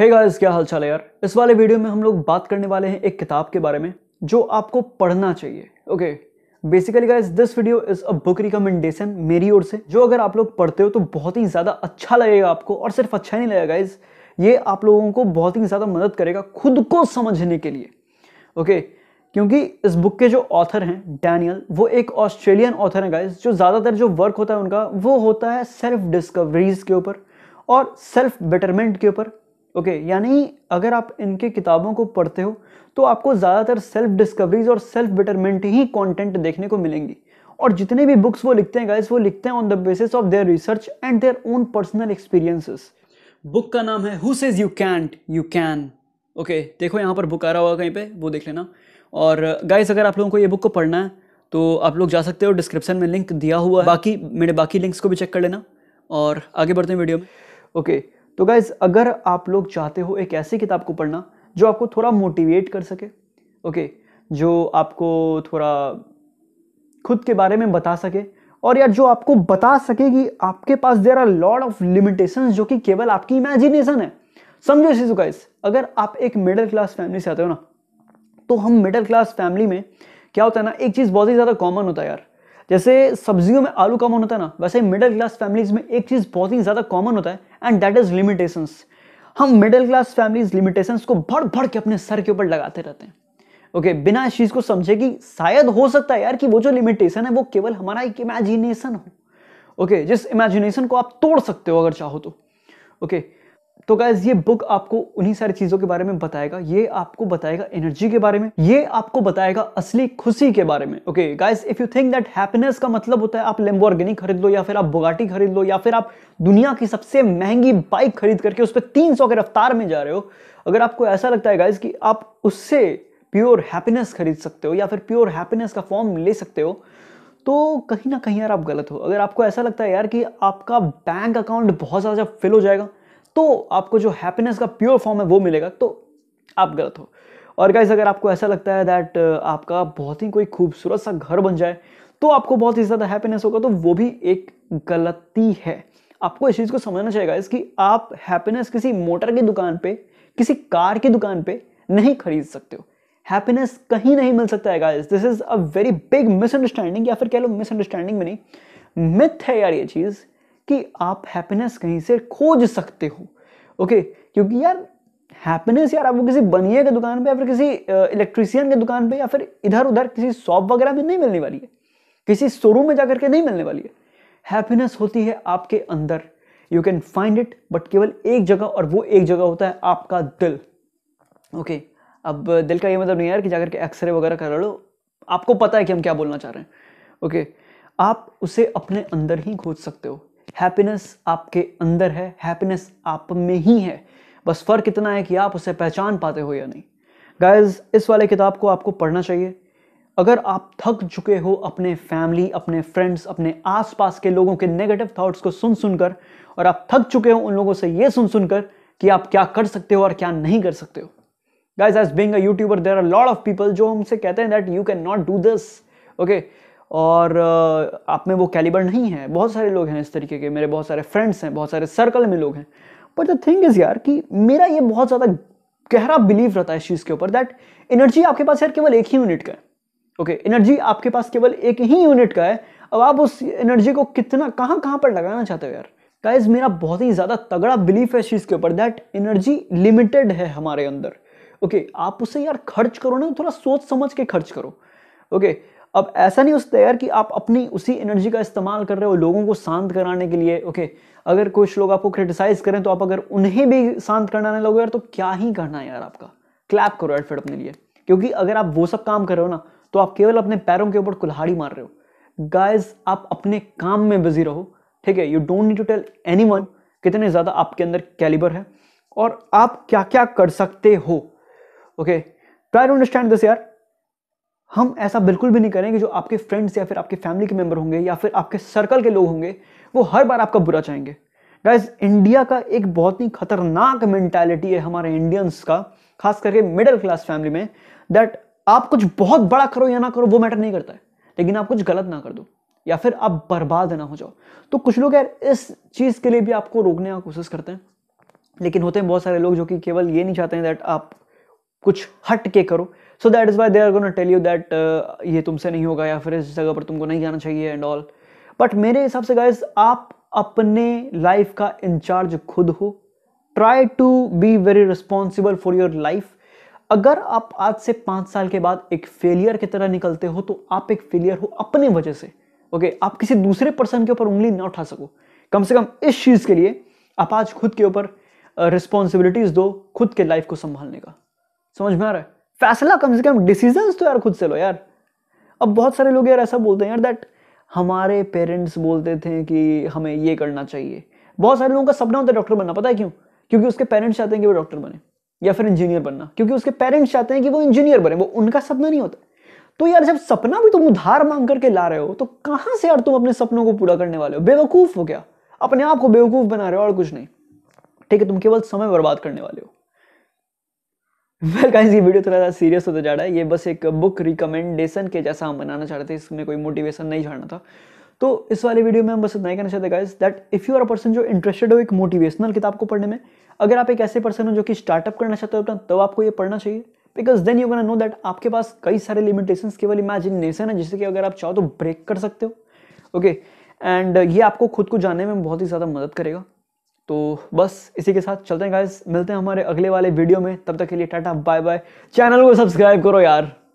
हे hey guys क्या हालचाल है यार इस वाले वीडियो में हम लोग बात करने वाले हैं एक किताब के बारे में जो आपको पढ़ना चाहिए okay basically guys this video is a book recommendation मेरी ओर से जो अगर आप लोग पढ़ते हो तो बहुत ही ज़्यादा अच्छा लगेगा आपको और सिर्फ अच्छा नहीं लगेगा गाइज ये आप लोगों को बहुत ही ज़्यादा मदद करेगा खुद को समझने के लिए ओके okay, क्योंकि इस बुक के जो ऑथर हैं डैनियल वो एक ऑस्ट्रेलियन ऑथर है गाइज जो ज़्यादातर जो वर्क होता है उनका वो होता है सेल्फ डिस्कवरीज के ऊपर और सेल्फ बेटरमेंट के ऊपर ओके okay, यानी अगर आप इनके किताबों को पढ़ते हो तो आपको ज़्यादातर सेल्फ डिस्कवरीज और सेल्फ बेटरमेंट ही कंटेंट देखने को मिलेंगी और जितने भी बुक्स वो लिखते हैं गाइस वो लिखते हैं on the basis of their research and their own personal experiences book का नाम है who says you can't you can okay देखो यहाँ पर बुक आ रहा होगा कहीं पे वो देख लेना और गाइस अगर आप लोगों को ये बुक को पढ़ना है तो आप लोग जा सकते हो डिस्क्रिप्शन में लिंक दिया हुआ है बाकी मेरे बाकी लिंक्स को भी चेक कर लेना और आगे बढ़ते हैं वीडियो में ओके okay, तो गाइज अगर आप लोग चाहते हो एक ऐसी किताब को पढ़ना जो आपको थोड़ा मोटिवेट कर सके ओके जो आपको थोड़ा खुद के बारे में बता सके और यार जो आपको बता सके कि आपके पास there are lot of limitation जो कि केवल आपकी इमेजिनेशन है समझो इसी गाइस अगर आप एक मिडिल क्लास फैमिली से आते हो ना तो हम मिडिल क्लास फैमिली में क्या होता है ना एक चीज़ बहुत ही ज़्यादा कॉमन होता है यार जैसे सब्जियों में आलू कॉमन होता है ना वैसे ही मिडिल क्लास फैमिलीज में एक चीज़ बहुत ही ज़्यादा कॉमन होता है एंड दैट इज़ लिमिटेशंस हम मिडिल क्लास फैमिलीज लिमिटेशंस को भड़ भड़ के अपने सर के ऊपर लगाते रहते हैं ओके okay, बिना इस चीज़ को समझे कि शायद हो सकता है यार कि वो जो लिमिटेशन है वो केवल हमारा एक इमेजिनेशन हो ओके okay, जिस इमेजिनेशन को आप तोड़ सकते हो अगर चाहो तो ओके okay, तो गाइज ये बुक आपको उन्हीं सारी चीजों के बारे में बताएगा ये आपको बताएगा एनर्जी के बारे में ये आपको बताएगा असली खुशी के बारे में okay guys if you think that happiness का मतलब होता है आप लेम्बोर्गनी खरीद लो या फिर आप बुगाटी खरीद लो या फिर आप दुनिया की सबसे महंगी बाइक खरीद करके उस पर तीन सौ के रफ्तार में जा रहे हो अगर आपको ऐसा लगता है गाइज कि आप उससे प्योर हैप्पीनेस खरीद सकते हो या फिर प्योर हैप्पीनेस का फॉर्म ले सकते हो तो कहीं ना कहीं यार आप गलत हो अगर आपको ऐसा लगता है यार कि आपका बैंक अकाउंट बहुत ज़्यादा फिल हो जाएगा तो आपको जो हैप्पीनेस का प्योर फॉर्म है वो मिलेगा तो आप गलत हो और गाइज अगर आपको ऐसा लगता है दैट आपका बहुत ही कोई खूबसूरत सा घर बन जाए तो आपको बहुत ही ज़्यादा हैप्पीनेस होगा तो वो भी एक गलती है आपको इस चीज़ को समझना चाहिए गाइज कि आप हैप्पीनेस किसी मोटर की दुकान पे किसी कार की दुकान पे नहीं खरीद सकते हो हैप्पीनेस कहीं नहीं मिल सकता है guys this is a very big misunderstanding या फिर कह लो मिसअंडरस्टैंडिंग में नहीं मिथ है यार ये चीज़ कि आप हैप्पीनेस कहीं से खोज सकते हो ओके क्योंकि यार हैप्पीनेस यार आपको किसी बनिए के दुकान पे या फिर किसी इलेक्ट्रिशियन के दुकान पे या फिर इधर उधर किसी शॉप वगैरह में नहीं मिलने वाली है किसी शोरूम में जाकर के नहीं मिलने वाली है हैप्पीनेस होती है आपके अंदर you can find it but केवल एक जगह और वो एक जगह होता है आपका दिल ओके okay, अब दिल का ये मतलब नहीं यार कि जाकर के एक्सरे वगैरह करा लो आपको पता है कि हम क्या बोलना चाह रहे हैं ओके okay, आप उसे अपने अंदर ही खोज सकते हो हैप्पीनेस आपके अंदर है हैप्पीनेस आप में ही है बस फ़र्क इतना है कि आप उसे पहचान पाते हो या नहीं गाइज इस वाले किताब को आपको पढ़ना चाहिए अगर आप थक चुके हो अपने फैमिली अपने फ्रेंड्स अपने आसपास के लोगों के नेगेटिव थॉट्स को सुन सुनकर और आप थक चुके हो उन लोगों से ये सुन सुनकर कि आप क्या कर सकते हो और क्या नहीं कर सकते हो guys as being a youtuber there are a lot जो हमसे कहते हैं that you can not do this okay और आप में वो कैलिबर नहीं है बहुत सारे लोग हैं इस तरीके के मेरे बहुत सारे फ्रेंड्स हैं बहुत सारे सर्कल में लोग हैं बट द थिंग इज़ यार कि मेरा ये बहुत ज़्यादा गहरा बिलीव रहता है इस चीज़ के ऊपर दैट एनर्जी आपके पास यार केवल एक ही यूनिट का है ओके okay, एनर्जी आपके पास केवल एक ही यूनिट का है अब आप उस एनर्जी को कितना कहाँ कहाँ पर लगाना चाहते हो यार गाइज मेरा बहुत ही ज़्यादा तगड़ा बिलीफ है इस चीज़ के ऊपर दैट एनर्जी लिमिटेड है हमारे अंदर ओके okay, आप उसे यार खर्च करो ना थोड़ा सोच समझ के खर्च करो ओके okay, अब ऐसा नहीं होता यार कि आप अपनी उसी एनर्जी का इस्तेमाल कर रहे हो लोगों को शांत कराने के लिए ओके अगर कुछ लोग आपको क्रिटिसाइज करें तो आप अगर उन्हें भी शांत कराने लगोगे यार तो क्या ही करना है यार आपका क्लैप करो यार फिर अपने लिए क्योंकि अगर आप वो सब काम कर रहे हो ना तो आप केवल अपने पैरों के ऊपर कुल्हाड़ी मार रहे हो गाइज आप अपने काम में बिजी रहो ठीक है you don't need to tell any कितने ज़्यादा आपके अंदर कैलिबर है और आप क्या क्या कर सकते हो okay try to understand this यार हम ऐसा बिल्कुल भी नहीं करेंगे जो आपके फ्रेंड्स या फिर आपके फैमिली के मेम्बर होंगे या फिर आपके सर्कल के लोग होंगे वो हर बार आपका बुरा चाहेंगे गाइज इंडिया का एक बहुत ही खतरनाक मेंटेलिटी है हमारे इंडियंस का खास करके मिडिल क्लास फैमिली में दैट आप कुछ बहुत बड़ा करो या ना करो वो मैटर नहीं करता है लेकिन आप कुछ गलत ना कर दो या फिर आप बर्बाद ना हो जाओ तो कुछ लोग यार इस चीज़ के लिए भी आपको रोकने का कोशिश करते हैं लेकिन होते हैं बहुत सारे लोग जो कि केवल ये नहीं चाहते हैं दैट आप कुछ हट के करो so that is why they are not tell you that ये तुमसे नहीं होगा या फिर इस जगह पर तुमको नहीं जाना चाहिए एंड ऑल बट मेरे हिसाब से गाइज आप अपने लाइफ का इंचार्ज खुद हो try to be very responsible for your life अगर आप आज से पाँच साल के बाद एक फेलियर की तरह निकलते हो तो आप एक फेलियर हो अपने वजह से ओके okay? आप किसी दूसरे पर्सन के ऊपर उंगली ना उठा सको कम से कम इस चीज़ के लिए आप आज खुद के ऊपर रिस्पॉन्सिबिलिटीज़ uh, दो खुद के लाइफ को संभालने का समझ में आ रहा है फैसला कम से कम डिसीजन तो यार खुद से लो यार अब बहुत सारे लोग यार ऐसा बोलते हैं यार दैट हमारे पेरेंट्स बोलते थे कि हमें ये करना चाहिए बहुत सारे लोगों का सपना होता है डॉक्टर बनना पता है क्यों क्योंकि उसके पेरेंट्स चाहते हैं कि वो डॉक्टर बने या फिर इंजीनियर बनना क्योंकि उसके पेरेंट्स चाहते हैं कि वो इंजीनियर बने वो उनका सपना नहीं होता तो यार जब सपना भी तुम उधार मांग करके ला रहे हो तो कहाँ से यार तुम अपने सपनों को पूरा करने वाले हो बेवकूफ़ हो क्या अपने आप को बेवकूफ़ बना रहे हो और कुछ नहीं ठीक है तुम केवल समय बर्बाद करने वाले हो वेल गाइस ये वीडियो थोड़ा सा सीरियस होता जा रहा है ये बस एक बुक रिकमेंडेशन के जैसा हम बनाना चाहते थे इसमें कोई मोटिवेशन नहीं छाड़ना था तो इस वाले वीडियो में हम बस इतना ही कहना चाहते guys that if you are a person जो इंटरेस्टेड हो एक मोटिवेशनल किताब को पढ़ने में अगर आप एक ऐसे पर्सन हो जो कि स्टार्टअप करना चाहते हो अपना तो आपको ये पढ़ना चाहिए because then you can know that आपके पास कई सारे लिमिटेशन केवल इमेजिनेशन है जिससे कि अगर आप चाहो तो ब्रेक कर सकते हो ओके okay, एंड ये आपको खुद को जानने में बहुत ही ज़्यादा मदद करेगा तो बस इसी के साथ चलते हैं गाइस मिलते हैं हमारे अगले वाले वीडियो में तब तक के लिए टाटा बाय बाय चैनल को सब्सक्राइब करो यार